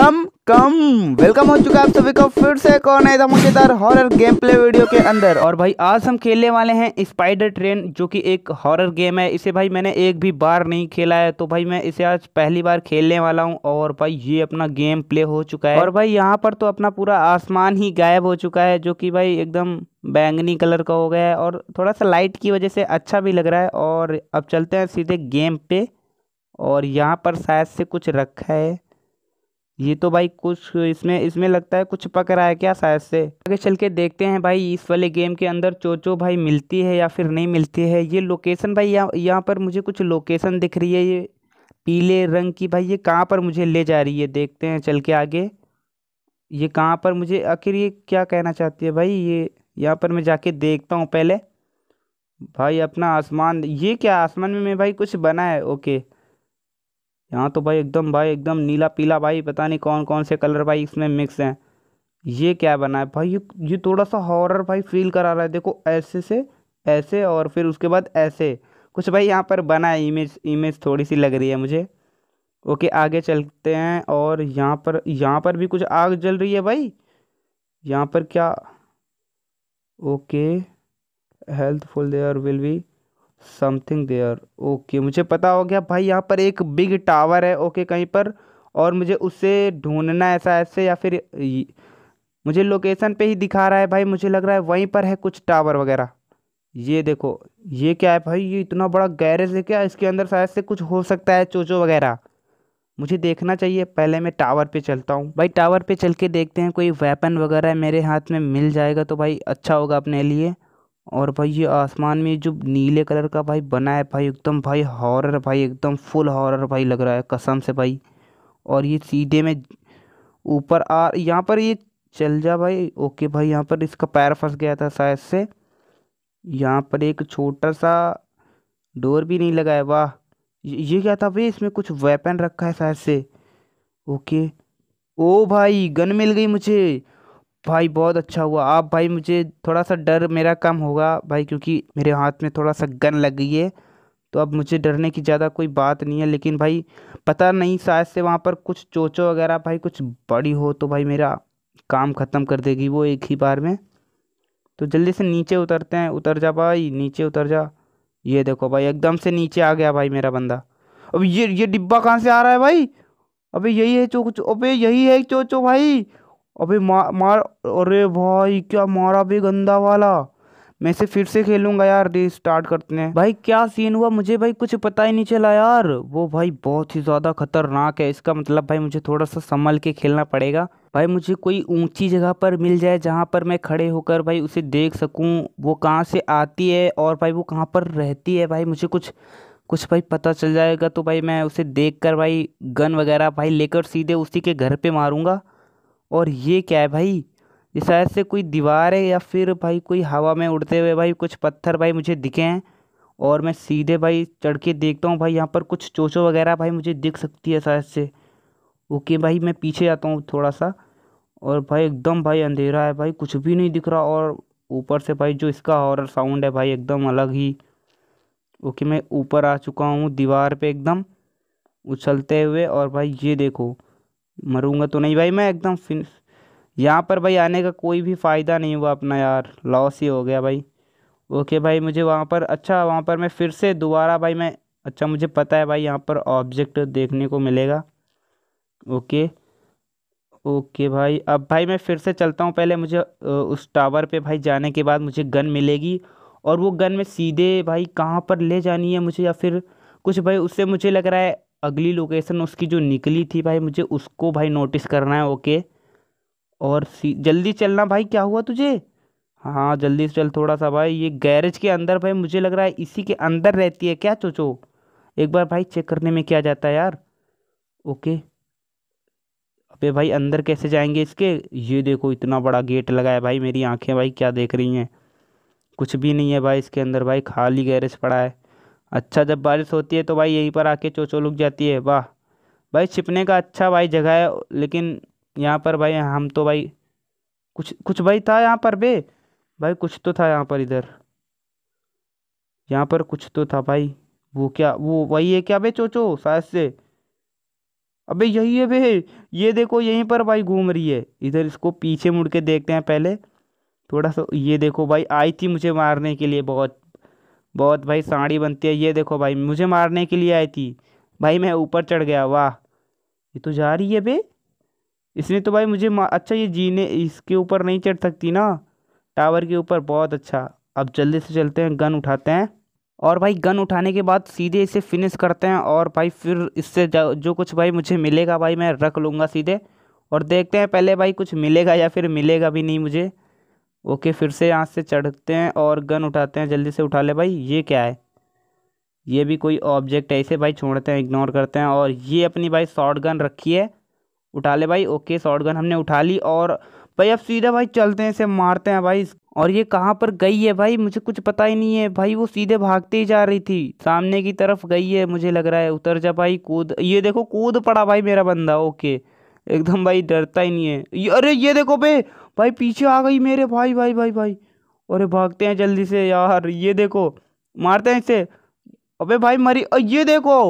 कम कम welcome हो चुका आप सभी को फिर से कौन है धमाकेदार हॉरर गेम प्ले वीडियो के अंदर और भाई आज हम खेलने वाले हैं स्पाइडर ट्रेन जो कि एक हॉरर गेम है इसे भाई मैंने एक भी बार नहीं खेला है तो भाई मैं इसे आज पहली बार खेलने वाला हूं और भाई ये अपना गेम प्ले हो चुका है और भाई यहाँ पर तो अपना पूरा आसमान ही गायब हो चुका है जो की भाई एकदम बैंगनी कलर का हो गया है और थोड़ा सा लाइट की वजह से अच्छा भी लग रहा है और अब चलते हैं सीधे गेम पे और यहाँ पर शायद से कुछ रखा है ये तो भाई कुछ इसमें इसमें लगता है कुछ पक रहा है क्या शायद से आगे चल के देखते हैं भाई इस वाले गेम के अंदर चोचो भाई मिलती है या फिर नहीं मिलती है ये लोकेशन भाई यहाँ यहाँ पर मुझे कुछ लोकेशन दिख रही है ये पीले रंग की भाई ये कहाँ पर मुझे ले जा रही है देखते हैं चल के आगे ये कहाँ पर मुझे आखिर ये क्या कहना चाहती है भाई ये यहाँ पर मैं जाके देखता हूँ पहले भाई अपना आसमान ये क्या आसमान में मैं भाई कुछ बना है ओके यहाँ तो भाई एकदम भाई एकदम नीला पीला भाई पता नहीं कौन कौन से कलर भाई इसमें मिक्स हैं ये क्या बना है भाई ये ये थोड़ा सा हॉरर भाई फील करा रहा है देखो ऐसे से ऐसे और फिर उसके बाद ऐसे कुछ भाई यहाँ पर बना है इमेज इमेज थोड़ी सी लग रही है मुझे ओके आगे चलते हैं और यहाँ पर यहाँ पर भी कुछ आग जल रही है भाई यहाँ पर क्या okay healthful there will be something there okay मुझे पता हो गया भाई यहाँ पर एक बिग टावर है ओके okay, कहीं पर और मुझे उसे ढूंढना ऐसा ऐसे या फिर मुझे लोकेशन पे ही दिखा रहा है भाई मुझे लग रहा है वहीं पर है कुछ टावर वगैरह ये देखो ये क्या है भाई ये इतना बड़ा गैरेज है क्या इसके अंदर शायद से कुछ हो सकता है चोचो वगैरह मुझे देखना चाहिए पहले मैं टावर पे चलता हूँ भाई टावर पे चल के देखते हैं कोई वेपन वगैरह मेरे हाथ में मिल जाएगा तो भाई अच्छा होगा अपने लिए और भाई ये आसमान में जो नीले कलर का भाई बना है भाई एकदम भाई हॉरर भाई एकदम फुल हॉरर भाई लग रहा है कसम से भाई और ये सीधे में ऊपर आ यहाँ पर ये चल जा भाई ओके भाई यहाँ पर इसका पैर फंस गया था शायद से यहाँ पर एक छोटा सा डोर भी नहीं लगाया वाह ये क्या था भाई इसमें कुछ वेपन रखा है शायद से ओके ओ भाई गन मिल गई मुझे भाई बहुत अच्छा हुआ आप भाई मुझे थोड़ा सा डर मेरा कम होगा भाई क्योंकि मेरे हाथ में थोड़ा सा गन लग गई है तो अब मुझे डरने की ज़्यादा कोई बात नहीं है लेकिन भाई पता नहीं शायद से वहाँ पर कुछ चोचो वगैरह भाई कुछ बड़ी हो तो भाई मेरा काम ख़त्म कर देगी वो एक ही बार में तो जल्दी से नीचे उतरते हैं उतर जा भाई नीचे उतर जा ये देखो भाई एकदम से नीचे आ गया भाई मेरा बंदा अब ये ये डिब्बा कहाँ से आ रहा है भाई अबे यही है चो कुछ अबे यही है चोचो भाई अबे मार मार अरे भाई क्या मारा भी गंदा वाला मैं से फिर से खेलूंगा यार री स्टार्ट करते हैं भाई क्या सीन हुआ मुझे भाई कुछ पता ही नहीं चला यार वो भाई बहुत ही ज़्यादा खतरनाक है इसका मतलब भाई मुझे थोड़ा सा संभल के खेलना पड़ेगा भाई मुझे कोई ऊंची जगह पर मिल जाए जहाँ पर मैं खड़े होकर भाई उसे देख सकूँ वो कहाँ से आती है और भाई वो कहाँ पर रहती है भाई मुझे कुछ कुछ भाई पता चल जाएगा तो भाई मैं उसे देख कर भाई गन वगैरह भाई लेकर सीधे उसी के घर पर मारूँगा और ये क्या है भाई ये शायद से कोई दीवार है या फिर भाई कोई हवा में उड़ते हुए भाई कुछ पत्थर भाई मुझे दिखे हैं और मैं सीधे भाई चढ़ के देखता हूँ भाई यहाँ पर कुछ चोचो वगैरह भाई मुझे दिख सकती है शायद से ओके भाई मैं पीछे जाता हूँ थोड़ा सा और भाई एकदम भाई अंधेरा है भाई कुछ भी नहीं दिख रहा और ऊपर से भाई जो इसका हॉरर साउंड है भाई एकदम अलग ही ओके मैं ऊपर आ चुका हूँ दीवार पे एकदम उछलते हुए और भाई ये देखो मरूंगा तो नहीं भाई मैं एकदम फिन यहाँ पर भाई आने का कोई भी फ़ायदा नहीं हुआ अपना यार लॉस ही हो गया भाई ओके भाई मुझे वहाँ पर अच्छा वहाँ पर मैं फिर से दोबारा भाई मैं अच्छा मुझे पता है भाई यहाँ पर ऑब्जेक्ट देखने को मिलेगा ओके ओके भाई अब भाई मैं फिर से चलता हूँ पहले मुझे उस टावर पे भाई जाने के बाद मुझे गन मिलेगी और वो गन में सीधे भाई कहाँ पर ले जानी है मुझे या फिर कुछ भाई उससे मुझे लग रहा है अगली लोकेशन उसकी जो निकली थी भाई मुझे उसको भाई नोटिस करना है ओके और जल्दी चलना भाई क्या हुआ तुझे हाँ जल्दी से चल थोड़ा सा भाई ये गैरेज के अंदर भाई मुझे लग रहा है इसी के अंदर रहती है क्या चोचो एक बार भाई चेक करने में क्या जाता है यार ओके अबे भाई अंदर कैसे जाएंगे इसके ये देखो इतना बड़ा गेट लगा है भाई मेरी आँखें भाई क्या देख रही हैं कुछ भी नहीं है भाई इसके अंदर भाई खाली गैरेज पड़ा है अच्छा जब बारिश होती है तो भाई यहीं पर आके चोचो लुक जाती है वाह भाई छिपने का अच्छा भाई जगह है लेकिन यहाँ पर भाई हम तो भाई कुछ कुछ भाई था यहाँ पर बे भाई कुछ तो था यहाँ पर इधर यहाँ पर कुछ तो था भाई वो क्या वो वही है क्या बे चोचो शायद से अबे यही है बे ये देखो यहीं पर भाई घूम रही है इधर इसको पीछे मुड़ के देखते हैं पहले थोड़ा सा ये देखो भाई आई थी मुझे मारने के लिए बहुत बहुत भाई साड़ी बनती है ये देखो भाई मुझे मारने के लिए आई थी भाई मैं ऊपर चढ़ गया वाह ये तो जा रही है बे इसने तो भाई मुझे अच्छा ये जीने इसके ऊपर नहीं चढ़ सकती ना टावर के ऊपर बहुत अच्छा अब जल्दी से चलते हैं गन उठाते हैं और भाई गन उठाने के बाद सीधे इसे फिनिश करते हैं और भाई फिर इससे जो कुछ भाई मुझे मिलेगा भाई मैं रख लूँगा सीधे और देखते हैं पहले भाई कुछ मिलेगा या फिर मिलेगा भी नहीं मुझे ओके फिर से यहाँ से चढ़ते हैं और गन उठाते हैं जल्दी से उठा ले भाई ये क्या है ये भी कोई ऑब्जेक्ट है इसे भाई छोड़ते हैं इग्नोर करते हैं और ये अपनी भाई शॉर्ट गन रखी है उठा ले भाई ओके शॉर्ट गन हमने उठा ली और भाई अब सीधा भाई चलते हैं इसे मारते हैं भाई और ये कहाँ पर गई है भाई मुझे कुछ पता ही नहीं है भाई वो सीधे भागते ही जा रही थी सामने की तरफ गई है मुझे लग रहा है उतर जा भाई कूद ये देखो कूद पड़ा भाई मेरा बंदा ओके एकदम भाई डरता ही नहीं है अरे ये देखो भाई भाई पीछे आ गई मेरे भाई भाई भाई भाई अरे भागते हैं जल्दी से यार ये देखो मारते हैं इसे अबे भाई मरी ये देखो